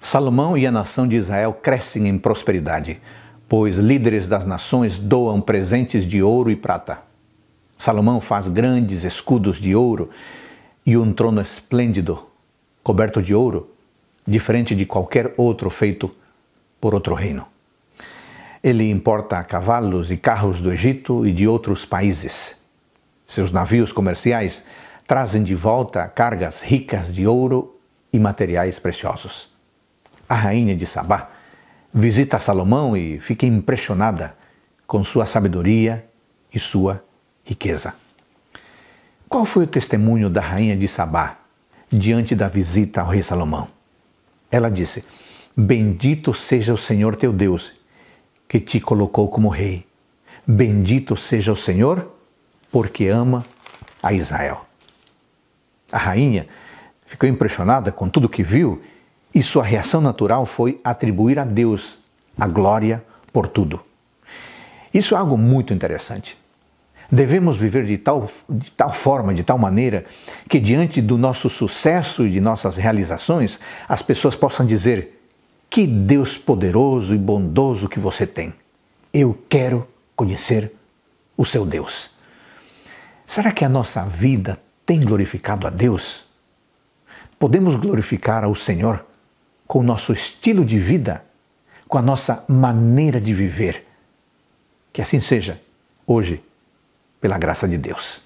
Salomão e a nação de Israel crescem em prosperidade, pois líderes das nações doam presentes de ouro e prata. Salomão faz grandes escudos de ouro e um trono esplêndido, coberto de ouro, diferente de qualquer outro feito por outro reino. Ele importa cavalos e carros do Egito e de outros países. Seus navios comerciais trazem de volta cargas ricas de ouro e materiais preciosos a rainha de Sabá, visita Salomão e fica impressionada com sua sabedoria e sua riqueza. Qual foi o testemunho da rainha de Sabá diante da visita ao rei Salomão? Ela disse: Bendito seja o Senhor teu Deus, que te colocou como rei. Bendito seja o Senhor, porque ama a Israel. A rainha ficou impressionada com tudo que viu e sua reação natural foi atribuir a Deus a glória por tudo. Isso é algo muito interessante. Devemos viver de tal, de tal forma, de tal maneira, que diante do nosso sucesso e de nossas realizações, as pessoas possam dizer: Que Deus poderoso e bondoso que você tem! Eu quero conhecer o seu Deus. Será que a nossa vida tem glorificado a Deus? Podemos glorificar ao Senhor com o nosso estilo de vida, com a nossa maneira de viver. Que assim seja, hoje, pela graça de Deus.